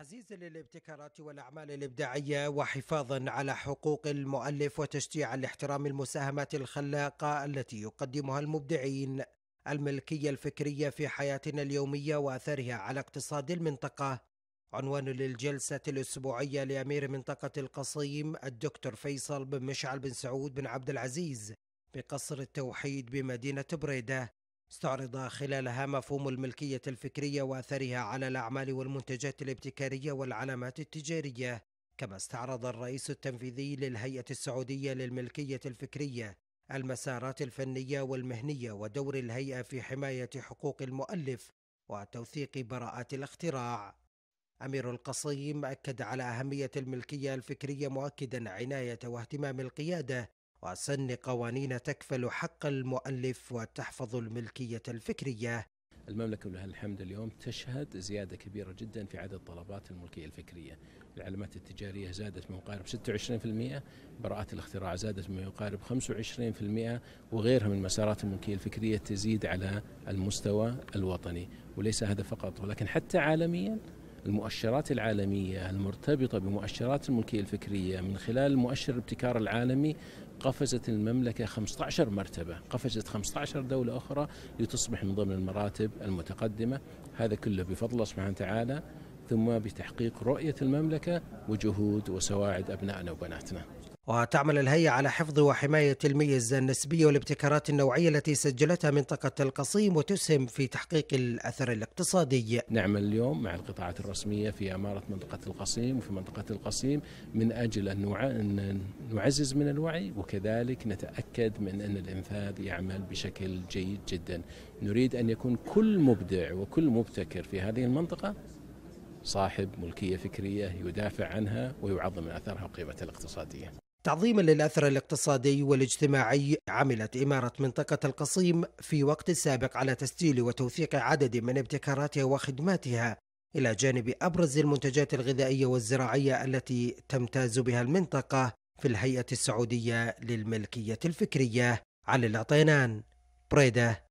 تعزيز للابتكارات والاعمال الابداعيه وحفاظا على حقوق المؤلف وتشجيعا لاحترام المساهمات الخلاقه التي يقدمها المبدعين الملكيه الفكريه في حياتنا اليوميه واثرها على اقتصاد المنطقه عنوان للجلسة الأسبوعية لأمير منطقة القصيم الدكتور فيصل بن مشعل بن سعود بن عبد العزيز بقصر التوحيد بمدينة بريدة استعرض خلالها مفهوم الملكية الفكرية وأثرها على الأعمال والمنتجات الابتكارية والعلامات التجارية كما استعرض الرئيس التنفيذي للهيئة السعودية للملكية الفكرية المسارات الفنية والمهنية ودور الهيئة في حماية حقوق المؤلف وتوثيق براءات الاختراع أمير القصيم أكد على أهمية الملكية الفكرية مؤكدا عناية واهتمام القيادة وسن قوانين تكفل حق المؤلف وتحفظ الملكية الفكرية المملكة ولها الحمد اليوم تشهد زيادة كبيرة جدا في عدد طلبات الملكية الفكرية العلامات التجارية زادت ما يقارب 26% براءات الاختراع زادت ما يقارب 25% وغيرها من مسارات الملكية الفكرية تزيد على المستوى الوطني وليس هذا فقط ولكن حتى عالميا المؤشرات العالمية المرتبطة بمؤشرات الملكية الفكرية من خلال مؤشر الابتكار العالمي قفزت المملكة 15 مرتبة قفزت 15 دولة أخرى لتصبح من ضمن المراتب المتقدمة هذا كله بفضل الله سبحانه وتعالى ثم بتحقيق رؤية المملكة وجهود وسواعد أبنائنا وبناتنا وتعمل الهيئة على حفظ وحماية الميز النسبي والابتكارات النوعية التي سجلتها منطقة القصيم وتسهم في تحقيق الأثر الاقتصادي نعمل اليوم مع القطاعات الرسمية في أمارة منطقة القصيم وفي منطقة القصيم من أجل أن نعزز من الوعي وكذلك نتأكد من أن الإنفاذ يعمل بشكل جيد جدا نريد أن يكون كل مبدع وكل مبتكر في هذه المنطقة صاحب ملكية فكرية يدافع عنها ويعظم من أثرها وقيمتها الاقتصادية تعظيما للأثر الاقتصادي والاجتماعي عملت إمارة منطقة القصيم في وقت سابق على تسجيل وتوثيق عدد من ابتكاراتها وخدماتها إلى جانب أبرز المنتجات الغذائية والزراعية التي تمتاز بها المنطقة في الهيئة السعودية للملكية الفكرية علي العطينان بريدة